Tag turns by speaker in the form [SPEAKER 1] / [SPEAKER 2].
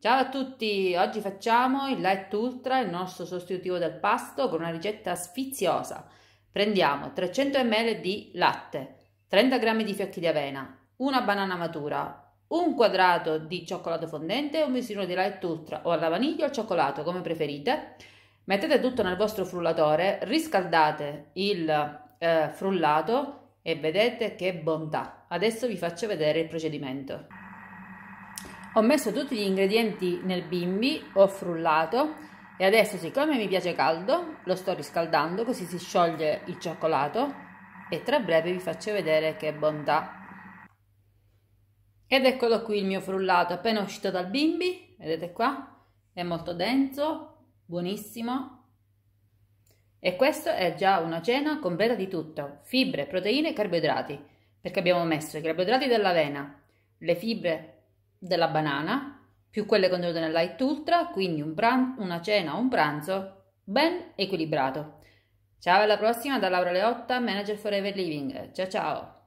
[SPEAKER 1] Ciao a tutti, oggi facciamo il Light Ultra, il nostro sostitutivo del pasto, con una ricetta sfiziosa. Prendiamo 300 ml di latte, 30 g di fiocchi di avena, una banana matura, un quadrato di cioccolato fondente e un misino di Light Ultra o alla vaniglia o al cioccolato, come preferite. Mettete tutto nel vostro frullatore, riscaldate il eh, frullato e vedete che bontà. Adesso vi faccio vedere il procedimento ho messo tutti gli ingredienti nel bimbi, ho frullato e adesso siccome mi piace caldo lo sto riscaldando così si scioglie il cioccolato e tra breve vi faccio vedere che bontà. Ed eccolo qui il mio frullato appena uscito dal bimbi, vedete qua? È molto denso, buonissimo. E questa è già una cena completa di tutto, fibre, proteine e carboidrati, perché abbiamo messo i carboidrati dell'avena, le fibre della banana più quelle contenute nel light ultra, quindi un una cena o un pranzo ben equilibrato. Ciao alla prossima da Laura Leotta, manager Forever Living. Ciao ciao!